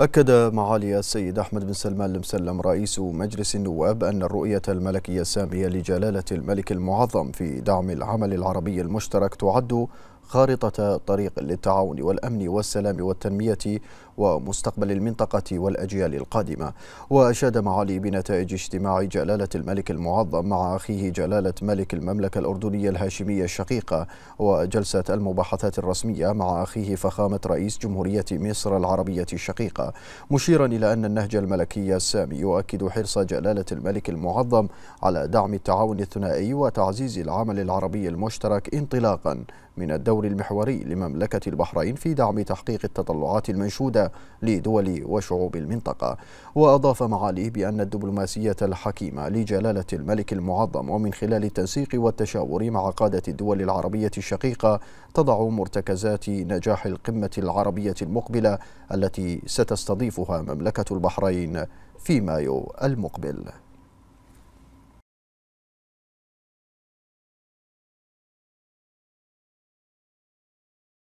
أكد معالي السيد أحمد بن سلمان المسلم رئيس مجلس النواب أن الرؤية الملكية السامية لجلالة الملك المعظم في دعم العمل العربي المشترك تعد خارطة طريق للتعاون والأمن والسلام والتنمية ومستقبل المنطقة والأجيال القادمة وأشاد معالي بنتائج اجتماع جلالة الملك المعظم مع أخيه جلالة ملك المملكة الأردنية الهاشمية الشقيقة وجلسة المباحثات الرسمية مع أخيه فخامة رئيس جمهورية مصر العربية الشقيقة مشيرا إلى أن النهج الملكي السامي يؤكد حرص جلالة الملك المعظم على دعم التعاون الثنائي وتعزيز العمل العربي المشترك انطلاقا من الدور المحوري لمملكة البحرين في دعم تحقيق التطلعات المنشودة لدول وشعوب المنطقة وأضاف معاليه بأن الدبلوماسية الحكيمة لجلالة الملك المعظم ومن خلال التنسيق والتشاور مع قادة الدول العربية الشقيقة تضع مرتكزات نجاح القمة العربية المقبلة التي ستستضيفها مملكة البحرين في مايو المقبل